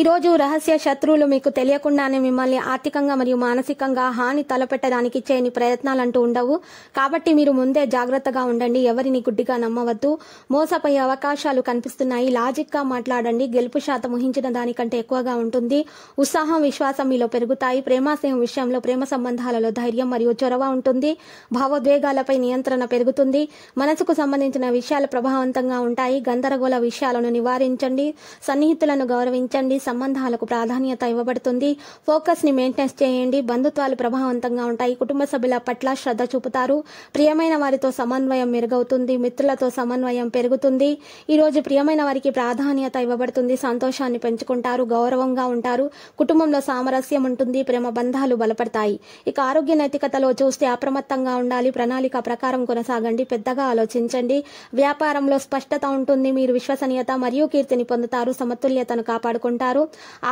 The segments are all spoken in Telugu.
ఈరోజు రహస్య శత్రువులు మీకు తెలియకుండానే మిమ్మల్ని ఆర్థికంగా మరియు మానసికంగా హాని తలపెట్టడానికి చేయని ప్రయత్నాలంటూ ఉండవు కాబట్టి మీరు ముందే జాగ్రత్తగా ఉండండి ఎవరిని గుడ్డిగా నమ్మవద్దు మోసపోయే అవకాశాలు కనిపిస్తున్నాయి లాజిక్గా మాట్లాడండి గెలుపు శాతం ఊహించిన దానికంటే ఎక్కువగా ఉంటుంది ఉత్సాహం విశ్వాసం మీలో పెరుగుతాయి ప్రేమాశయం విషయంలో ప్రేమ సంబంధాలలో ధైర్యం మరియు చొరవ ఉంటుంది భావోద్వేగాలపై నియంత్రణ పెరుగుతుంది మనసుకు సంబంధించిన విషయాలు ప్రభావవంతంగా ఉంటాయి గందరగోళ విషయాలను నివారించండి సన్నిహితులను గౌరవించండి సంబంధాలకు ప్రాధాన్యత ఇవ్వబడుతుంది ఫోకస్ ని మెయింటెన్స్ చేయండి బంధుత్వాలు ప్రభావవంతంగా ఉంటాయి కుటుంబ సభ్యుల పట్ల శ్రద్ధ చూపుతారు ప్రియమైన వారితో సమన్వయం మెరుగవుతుంది మిత్రులతో సమన్వయం పెరుగుతుంది ఈ రోజు ప్రియమైన వారికి ప్రాధాన్యత ఇవ్వబడుతుంది సంతోషాన్ని పెంచుకుంటారు గౌరవంగా ఉంటారు కుటుంబంలో సామరస్యం ఉంటుంది ప్రేమ బంధాలు బలపడతాయి ఇక ఆరోగ్య నైతికతలో చూస్తే అప్రమత్తంగా ఉండాలి ప్రణాళిక ప్రకారం కొనసాగండి పెద్దగా ఆలోచించండి వ్యాపారంలో స్పష్టత ఉంటుంది మీరు విశ్వసనీయత మరియు కీర్తిని పొందుతారు సమతుల్యతను కాపాడుకుంటారు ఉంటారు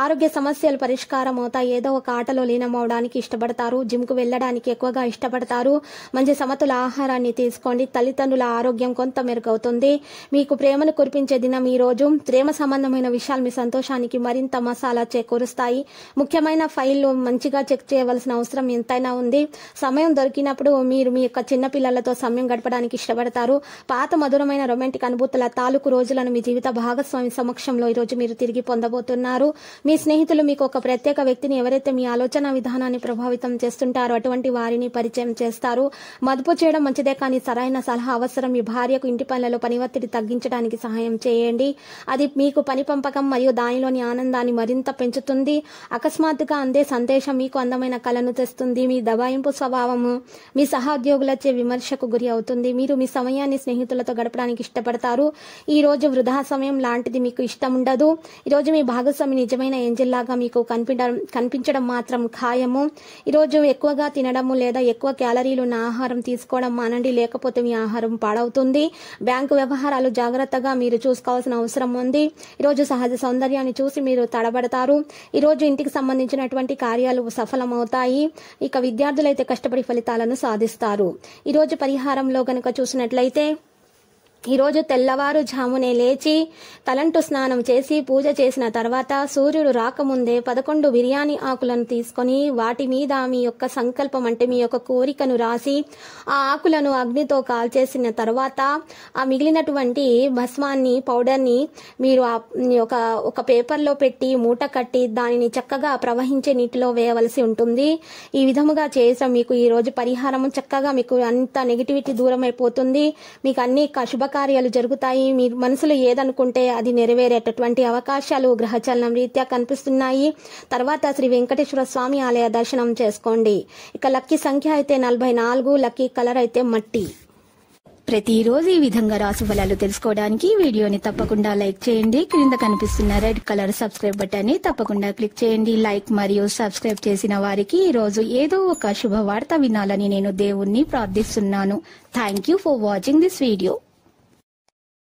ఆరోగ్య సమస్యలు పరిష్కారం అవుతాయి ఏదో ఒక ఆటలో లీనమవడానికి ఇష్టపడతారు జిమ్కు వెళ్ళడానికి ఎక్కువగా ఇష్టపడతారు మంచి సమతుల ఆహారాన్ని తీసుకోండి తల్లిదండ్రుల ఆరోగ్యం కొంత మెరుగవుతుంది మీకు ప్రేమను కురిపించే దినం ఈ రోజు ప్రేమ సంబంధమైన విషయాలు మీ సంతోషానికి మరింత మసాలా చేకూరుస్తాయి ముఖ్యమైన ఫైల్లు మంచిగా చెక్ చేయవలసిన అవసరం ఎంతైనా ఉంది సమయం దొరికినప్పుడు మీరు మీ యొక్క చిన్నపిల్లలతో సమయం గడపడానికి ఇష్టపడతారు పాత మధురమైన రొమాంటిక్ అనుభూతుల తాలూకు రోజులను మీ జీవిత భాగస్వామి సమక్షంలో ఈ రోజు మీరు తిరిగి పొందబోతున్నారు ఉన్నారు మీ స్నేహితులు మీకు ఒక ప్రత్యేక వ్యక్తిని ఎవరైతే మీ ఆలోచన విధానాన్ని ప్రభావితం చేస్తుంటారో అటువంటి వారిని పరిచయం చేస్తారు మదుపు చేయడం మంచిదే కానీ సరైన సలహా అవసరం మీ భార్యకు ఇంటి పనులలో పని ఒత్తిడి తగ్గించడానికి సహాయం చేయండి అది మీకు పని పంపకం మరియు దానిలోని ఆనందాన్ని మరింత పెంచుతుంది అకస్మాత్తుగా అందే సందేశం మీకు అందమైన కళను తెస్తుంది మీ దబాయింపు స్వభావము మీ సహోద్యోగులచే విమర్శకు గురి అవుతుంది మీరు మీ సమయాన్ని స్నేహితులతో గడపడానికి ఇష్టపడతారు ఈ రోజు వృధా సమయం లాంటిది మీకు ఇష్టం ఉండదు ఈ రోజు మీ భాగస్వామి స్వామి నిజమైన లాగా మీకు కనిపించడం కనిపించడం మాత్రం ఖాయము ఈరోజు ఎక్కువగా తినడము లేదా ఎక్కువ క్యాలరీలు ఉన్న ఆహారం తీసుకోవడం మానండి లేకపోతే మీ ఆహారం పాడవుతుంది బ్యాంకు వ్యవహారాలు జాగ్రత్తగా మీరు చూసుకోవాల్సిన అవసరం ఉంది ఈరోజు సహజ సౌందర్యాన్ని చూసి మీరు తడబడతారు ఈరోజు ఇంటికి సంబంధించినటువంటి కార్యాలు సఫలమవుతాయి ఇక విద్యార్థులైతే కష్టపడి ఫలితాలను సాధిస్తారు ఈరోజు పరిహారంలో గనక చూసినట్లయితే ఈరోజు తెల్లవారుజామునే లేచి తలంటు స్నానం చేసి పూజ చేసిన తర్వాత సూర్యుడు రాకముందే పదకొండు బిర్యానీ ఆకులను తీసుకొని వాటి మీద మీ యొక్క సంకల్పం అంటే మీ యొక్క కోరికను రాసి ఆ ఆకులను అగ్నితో కాల్చేసిన తర్వాత ఆ మిగిలినటువంటి భస్మాన్ని పౌడర్ని మీరు ఆ ఒక ఒక పేపర్లో పెట్టి మూట కట్టి దానిని చక్కగా ప్రవహించే నీటిలో వేయవలసి ఉంటుంది ఈ విధముగా చేసిన మీకు ఈరోజు పరిహారం చక్కగా మీకు అంత నెగిటివిటీ దూరం అయిపోతుంది మీకు అన్ని కశుభ శుభకార్యాలు జరుగుతాయి మీరు మనసులో ఏదనుకుంటే అది నెరవేరేటటువంటి అవకాశాలు గ్రహచలనం రీత్యా కనిపిస్తున్నాయి తర్వాత శ్రీ వెంకటేశ్వర స్వామి ఆలయ దర్శనం చేసుకోండి ఇక లక్కీ సంఖ్య అయితే నలభై నాలుగు లక్కీ కలర్ అయితే మట్టి ప్రతిరోజు ఈ విధంగా రాశి తెలుసుకోవడానికి వీడియోని తప్పకుండా లైక్ చేయండి క్రింద కనిపిస్తున్న రెడ్ కలర్ సబ్స్క్రైబ్ ని తప్పకుండా క్లిక్ చేయండి లైక్ మరియు సబ్స్క్రైబ్ చేసిన వారికి ఈ రోజు ఏదో ఒక శుభవార్త వినాలని నేను దేవుణ్ణి ప్రార్థిస్తున్నాను thank you for watching this video